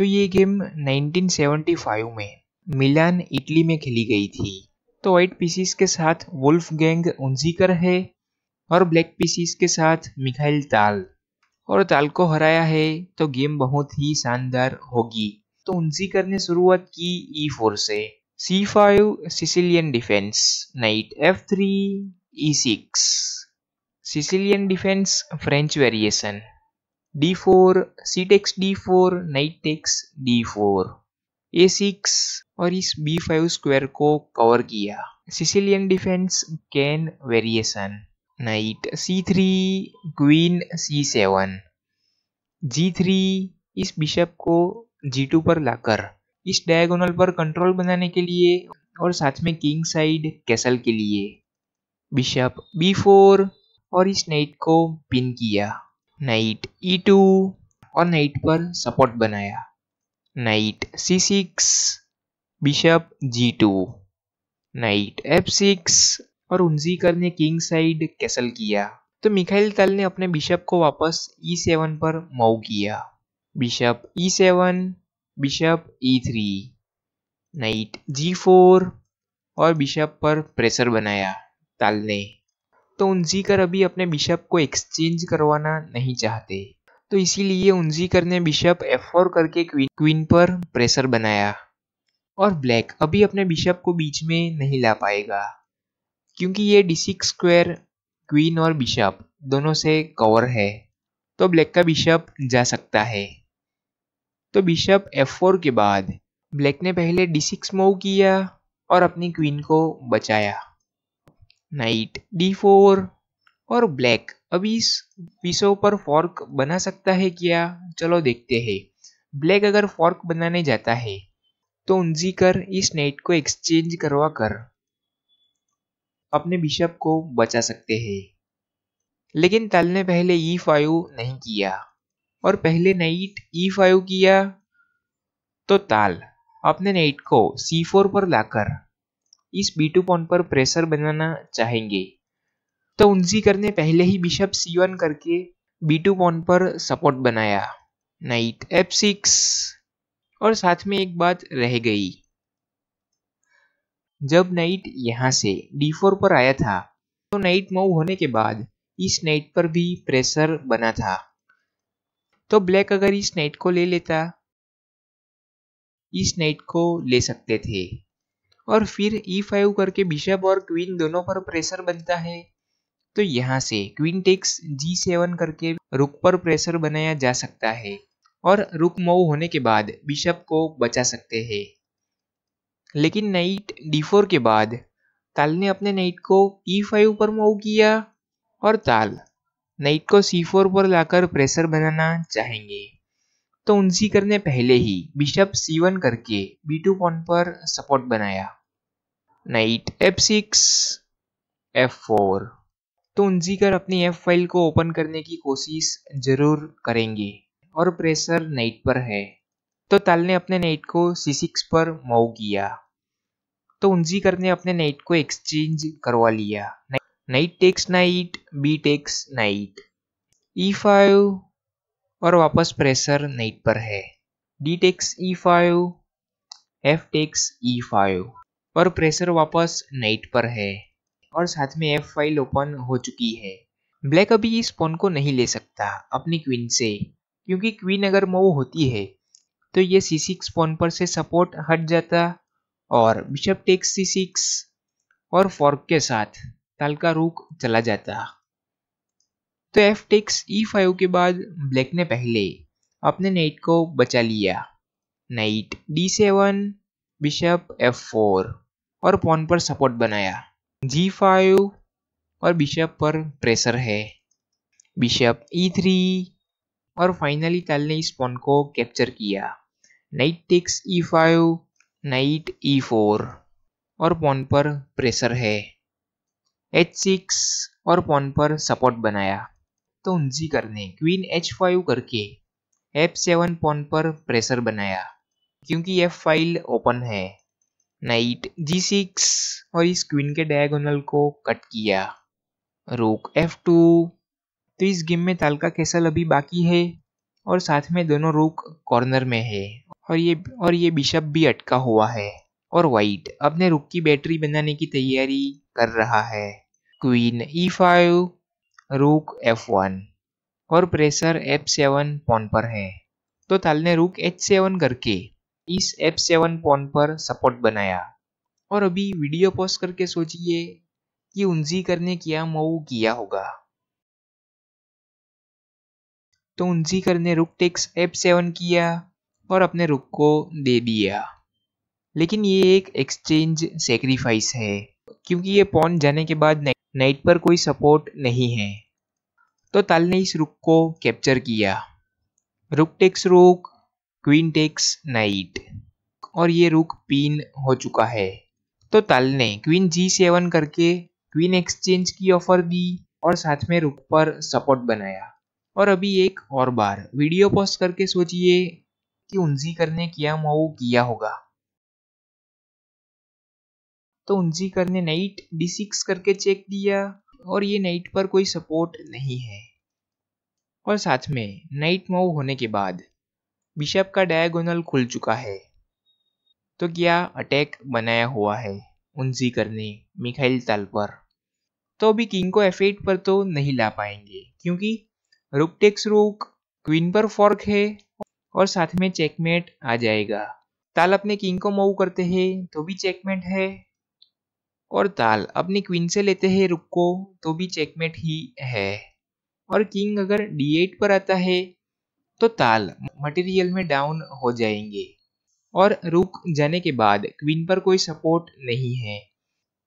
तो ये गेम 1975 में मिलान इटली में खेली गई थी तो वाइट पीसीस के साथ वुल्फ गैंग उन्जीकर है और ब्लैक पीसीस के साथ मिखाइल ताल और ताल को हराया है तो गेम बहुत ही शानदार होगी तो उन्जीकर ने शुरुआत की ई e फोर से C five Sicilian defence knight F three E six Sicilian defence French variation d4 c takes d4 knight takes d4 a6 और इस b5 स्क्वायर को कवर किया Sicilian defence Kan variation knight c3 queen c7 g3 इस bishop को g2 पर लाकर इस diagonal पर कंट्रोल बनाने के लिए और साथ में किंग साइड कैसल के लिए बिशप b4 और इस नाइट को पिन किया नाइट ई टू और नाइट पर सपोर्ट बनाया knight C six bishop G two knight F six और उन्जी कर ने किंग साइड कैसल किया तो मिखाइल तल ने अपने बिशप को वापस ई e सेवन पर मऊ किया bishop E seven bishop E three knight G four और बिशप पर प्रेशर बनाया ताल ने तो जीकर अभी अपने बिशप को एक्सचेंज करवाना नहीं चाहते तो इसीलिए जीकर ने बिशप एफ करके क्वीन क्वीन पर प्रेशर बनाया और ब्लैक अभी अपने बिशप को बीच में नहीं ला पाएगा क्योंकि ये डी सिक्स स्क्वायर क्वीन और बिशप दोनों से कवर है तो ब्लैक का बिशप जा सकता है तो बिशप एफ के बाद ब्लैक ने पहले डी सिक्स मूव किया और अपनी क्वीन को बचाया नाइट फोर और ब्लैक अभी इस पीसों पर फॉर्क बना सकता है क्या चलो देखते हैं ब्लैक अगर फॉर्क बनाने जाता है तो उनजी कर इस नाइट को एक्सचेंज करवा कर अपने बिशप को बचा सकते हैं लेकिन तल ने पहले ई फाइव नहीं किया और पहले नाइट ई फाइव किया तो ताल अपने नाइट को सी फोर पर लाकर इस बी टू पॉन पर प्रेशर बनाना चाहेंगे तो उनसी करने पहले ही बिशप वन करके टू पॉन पर सपोर्ट बनाया नाइट एफ सिक्स और साथ में एक बात रह गई जब नाइट यहां से डी फोर पर आया था तो नाइट मूव होने के बाद इस नाइट पर भी प्रेशर बना था तो ब्लैक अगर इस नाइट को ले लेता इस नाइट को ले सकते थे और फिर ई e फाइव करके बिशप और क्वीन दोनों पर प्रेशर बनता है तो यहाँ से क्वीन टेक्स जी सेवन करके रुक पर प्रेशर बनाया जा सकता है और रुक मऊ होने के बाद बिशप को बचा सकते हैं लेकिन नाइट डी फोर के बाद ताल ने अपने नाइट को ई e फाइव पर मऊ किया और ताल नाइट को सी फोर पर लाकर प्रेशर बनाना चाहेंगे तो उनसी करने पहले ही बिशप सी वन करके बी टू पॉन पर सपोर्ट बनाया नाइट एफ फोर तो उनजीकर अपनी एफ फाइल को ओपन करने की कोशिश जरूर करेंगे और प्रेशर नाइट पर है तो ताल ने अपने नाइट को सी सिक्स पर मऊ किया तो उनजीकर ने अपने नाइट को एक्सचेंज करवा लिया knight takes knight B takes knight E five और वापस प्रेशर नाइट पर है D takes E five F takes E five पर प्रेशर वापस नाइट पर है और साथ में एफ फाइल ओपन हो चुकी है ब्लैक अभी इस पोन को नहीं ले सकता अपनी क्वीन से क्योंकि क्वीन अगर मोव होती है तो ये सी सिक्स पोन पर से सपोर्ट हट जाता और बिशप टेक सी सिक्स और फॉर्क के साथ ताल का रुख चला जाता तो एफ टेक्स ई फाइव के बाद ब्लैक ने पहले अपने नाइट को बचा लिया knight D seven bishop F four और पॉन पर सपोर्ट बनाया जी फाइव और बिशप पर प्रेशर है बिशप ई थ्री और फाइनली ताल ने इस पॉन को कैप्चर किया knight takes E five knight E four और पॉन पर प्रेशर है एच सिक्स और पॉन पर सपोर्ट बनाया तो उनजी करने क्वीन एच फाइव करके एफ सेवन पॉन पर प्रेशर बनाया क्योंकि एफ फाइल ओपन है नाइट जी सिक्स और इस क्वीन के डायगोनल को कट किया रोक एफ टू तो इस गेम में तालका कैसल अभी बाकी है और साथ में दोनों रोक कॉर्नर में है और ये और ये बिशप भी अटका हुआ है और वाइट अपने रुक की बैटरी बनाने की तैयारी कर रहा है queen E five rook F one और प्रेशर एफ सेवन पॉन पर है तो ताल ने रुक एच सेवन करके इस सेवन फोन पर सपोर्ट बनाया और अभी वीडियो पोस्ट करके सोचिए कि उनजी करने किया मऊ किया होगा तो उनजी करने रुक टेक्स सेवन किया और अपने रुक को दे दिया लेकिन ये एक एक्सचेंज सेक्रीफाइस है क्योंकि ये पॉन जाने के बाद नाइट पर कोई सपोर्ट नहीं है तो ताल ने इस रुक को कैप्चर किया rook takes rook queen takes knight और ये रुक पीन हो चुका है तो तल ने क्वीन जी सेवन करके क्वीन एक्सचेंज की ऑफर दी और साथ में रुक पर सपोर्ट बनाया और अभी एक और बार वीडियो पोस्ट करके सोचिए कि उनजीकर ने किया मऊ किया होगा तो उन्जीकर ने नाइट डी सिक्स करके चेक दिया और ये नाइट पर कोई सपोर्ट नहीं है और साथ में नाइट मऊ होने के बाद बिशप का डायगोनल खुल चुका है तो क्या अटैक बनाया हुआ है उनजीकर ने मिखाइल ताल पर तो अभी किंग को एफ पर तो नहीं ला पाएंगे क्योंकि रुक टेक्स रुक क्वीन पर फॉर्क है और साथ में चेकमेट आ जाएगा ताल अपने किंग को मऊ करते हैं तो भी चेकमेट है और ताल अपनी क्वीन से लेते हैं रुक को तो भी चेकमेट ही है और किंग अगर डी पर आता है तो ताल मटेरियल में डाउन हो जाएंगे और रुक जाने के बाद क्वीन पर कोई सपोर्ट नहीं है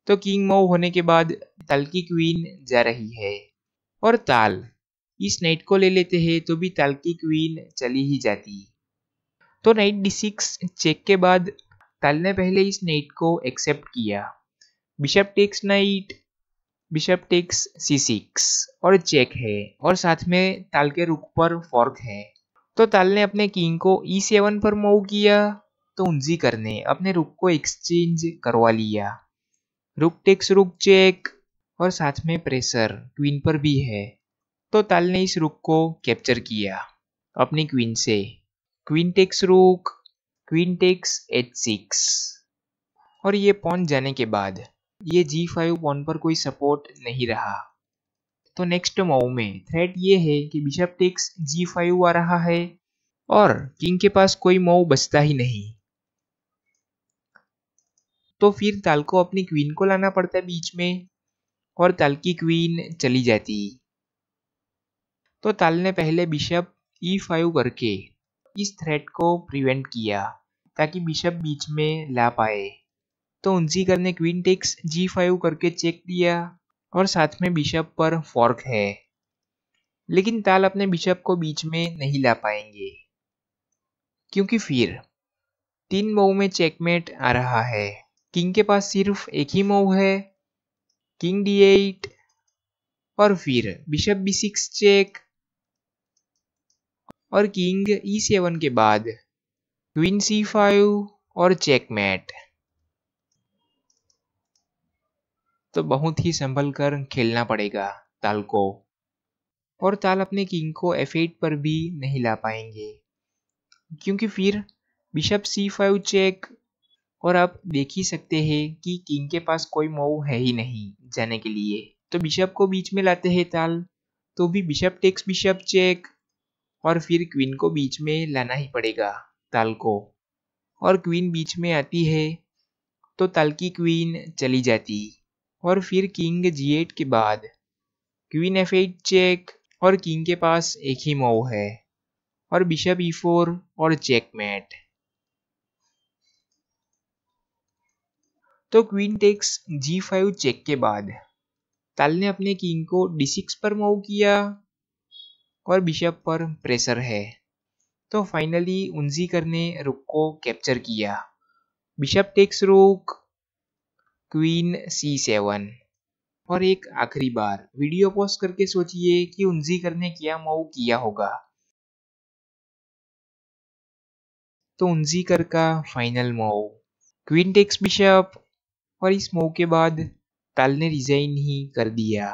तो किंग मोव होने के बाद ताल की क्वीन जा रही है और ताल इस नाइट को ले लेते हैं तो भी ताल की क्वीन चली ही जाती तो नाइट डी सिक्स चेक के बाद ताल ने पहले इस नाइट को एक्सेप्ट किया bishop takes knight bishop takes C six और चेक है और साथ में ताल के रुख पर फॉर्क है तो ताल ने अपने किंग को ई e सेवन पर मूव किया तो उनजी ने अपने रुक को एक्सचेंज करवा लिया रुक टेक्स रुक चेक और साथ में प्रेशर क्वीन पर भी है तो ताल ने इस रुक को कैप्चर किया अपनी क्वीन से queen takes rook queen takes H six और ये पॉन जाने के बाद ये जी फाइव पॉन पर कोई सपोर्ट नहीं रहा तो नेक्स्ट मूव में थ्रेट ये है कि बिशप टेक्स जी फाइव आ रहा है और किंग के पास कोई मूव बचता ही नहीं तो फिर ताल को अपनी क्वीन को लाना पड़ता है बीच में और ताल की क्वीन चली जाती तो ताल ने पहले बिशप ई फाइव करके इस थ्रेट को प्रिवेंट किया ताकि बिशप बीच में ला पाए तो उनसी करने क्वीन टेक्स जी फाइव करके चेक दिया और साथ में बिशप पर फॉर्क है लेकिन ताल अपने बिशप को बीच में नहीं ला पाएंगे क्योंकि फिर तीन मऊ में चेकमेट आ रहा है किंग के पास सिर्फ एक ही मऊ है किंग डी एट और फिर बिशप बी सिक्स चेक और किंग ई सेवन के बाद क्वीन सी फाइव और चेकमेट तो बहुत ही संभल कर खेलना पड़ेगा ताल को और ताल अपने किंग को एट पर भी नहीं ला पाएंगे क्योंकि फिर बिशप सी फाइव चेक और आप देख ही सकते हैं कि किंग के पास कोई मऊ है ही नहीं जाने के लिए तो बिशप को बीच में लाते हैं ताल तो भी बिशप टेक्स बिशप चेक और फिर क्वीन को बीच में लाना ही पड़ेगा ताल को और क्वीन बीच में आती है तो ताल की क्वीन चली जाती और फिर किंग जी एट के बाद क्वीन एफ एट चेक और किंग के पास एक ही मूव है और बिशप ई फोर और मैट तो queen takes G five check के बाद ताल ने अपने किंग को डी सिक्स पर मूव किया और बिशप पर प्रेशर है तो फाइनली उन्जी करने रुक को कैप्चर किया bishop takes rook queen C seven और एक आखिरी बार वीडियो पॉज करके सोचिए कि उन्जी कर ने क्या मऊ किया होगा तो उन्जीकर कर का फाइनल मऊ क्वीन टेक्स बिशप और इस मऊ के बाद ताल ने रिजाइन ही कर दिया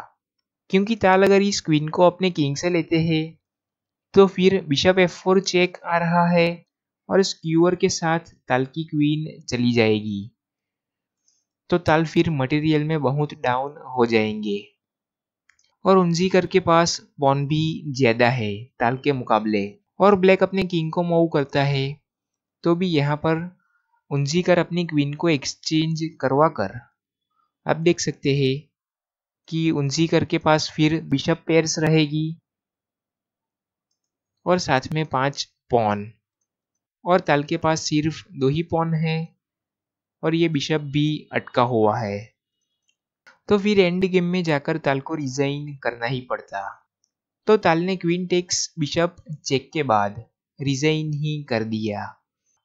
क्योंकि ताल अगर इस क्वीन को अपने किंग से लेते हैं तो फिर बिशप एफ फोर चेक आ रहा है और इस क्यूअर के साथ ताल की क्वीन चली जाएगी तो ताल फिर मटेरियल में बहुत डाउन हो जाएंगे और कर के पास बॉन भी ज़्यादा है ताल के मुकाबले और ब्लैक अपने किंग को मऊ करता है तो भी यहाँ पर कर अपनी क्वीन को एक्सचेंज करवा कर आप देख सकते हैं कि कर के पास फिर बिशप पेयर्स रहेगी और साथ में पांच पॉन और ताल के पास सिर्फ दो ही पॉन है और ये बिशप भी अटका हुआ है तो फिर एंड गेम में जाकर ताल को रिजाइन करना ही पड़ता तो ताल ने क्वीन टेक्स बिशप चेक के बाद रिजाइन ही कर दिया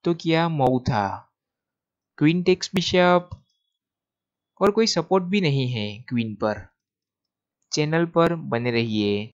तो किया मऊ था क्वीन टेक्स बिशप और कोई सपोर्ट भी नहीं है क्वीन पर चैनल पर बने रहिए